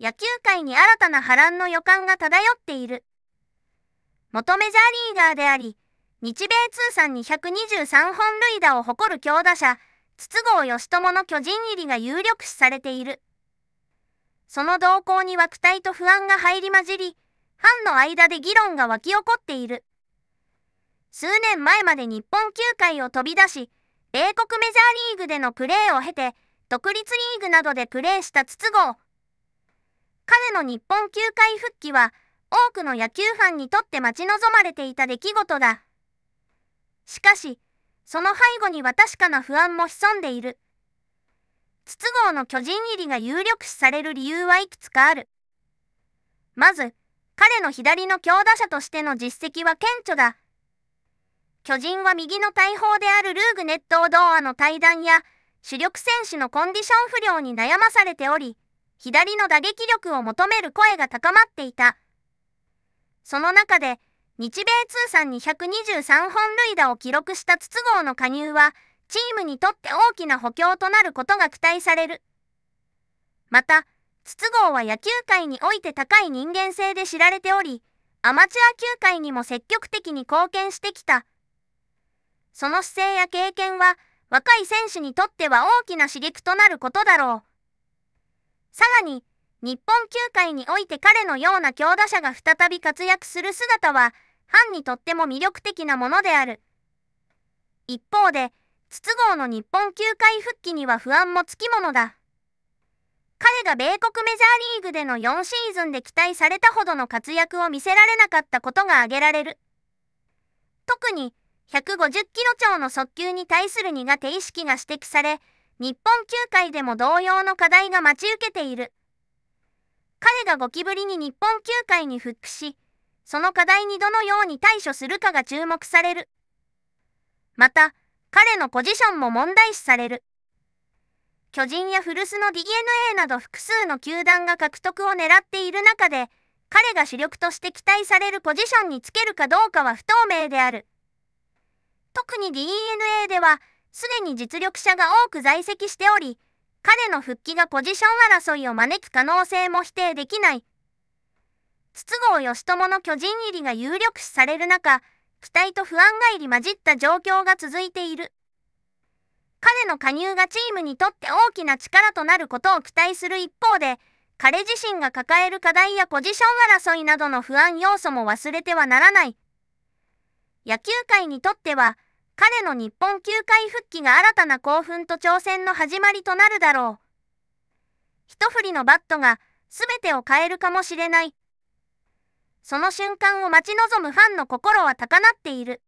野球界に新たな波乱の予感が漂っている。元メジャーリーガーであり、日米通算223本塁打を誇る強打者、筒香義友の巨人入りが有力視されている。その動向に枠体と不安が入り混じり、ファンの間で議論が沸き起こっている。数年前まで日本球界を飛び出し、米国メジャーリーグでのプレーを経て、独立リーグなどでプレーした筒香、彼の日本球界復帰は、多くの野球ファンにとって待ち望まれていた出来事だ。しかし、その背後には確かな不安も潜んでいる。筒香の巨人入りが有力視される理由はいくつかある。まず、彼の左の強打者としての実績は顕著だ。巨人は右の大砲であるルーグネット・オドーアの対談や、主力選手のコンディション不良に悩まされており、左の打撃力を求める声が高まっていた。その中で、日米通算223本塁打を記録した筒香の加入は、チームにとって大きな補強となることが期待される。また、筒香は野球界において高い人間性で知られており、アマチュア球界にも積極的に貢献してきた。その姿勢や経験は、若い選手にとっては大きな刺激となることだろう。さらに、日本球界において彼のような強打者が再び活躍する姿は、ファンにとっても魅力的なものである。一方で、筒香の日本球界復帰には不安もつきものだ。彼が米国メジャーリーグでの4シーズンで期待されたほどの活躍を見せられなかったことが挙げられる。特に、150キロ超の速球に対する苦手意識が指摘され、日本球界でも同様の課題が待ち受けている。彼がゴキブリに日本球界に復帰し、その課題にどのように対処するかが注目される。また、彼のポジションも問題視される。巨人や古巣の DNA など複数の球団が獲得を狙っている中で、彼が主力として期待されるポジションにつけるかどうかは不透明である。特に DNA では、すでに実力者が多く在籍しており、彼の復帰がポジション争いを招く可能性も否定できない。筒香義朝の巨人入りが有力視される中、期待と不安が入り混じった状況が続いている。彼の加入がチームにとって大きな力となることを期待する一方で、彼自身が抱える課題やポジション争いなどの不安要素も忘れてはならない。野球界にとっては、彼の日本球界復帰が新たな興奮と挑戦の始まりとなるだろう。一振りのバットが全てを変えるかもしれない。その瞬間を待ち望むファンの心は高鳴っている。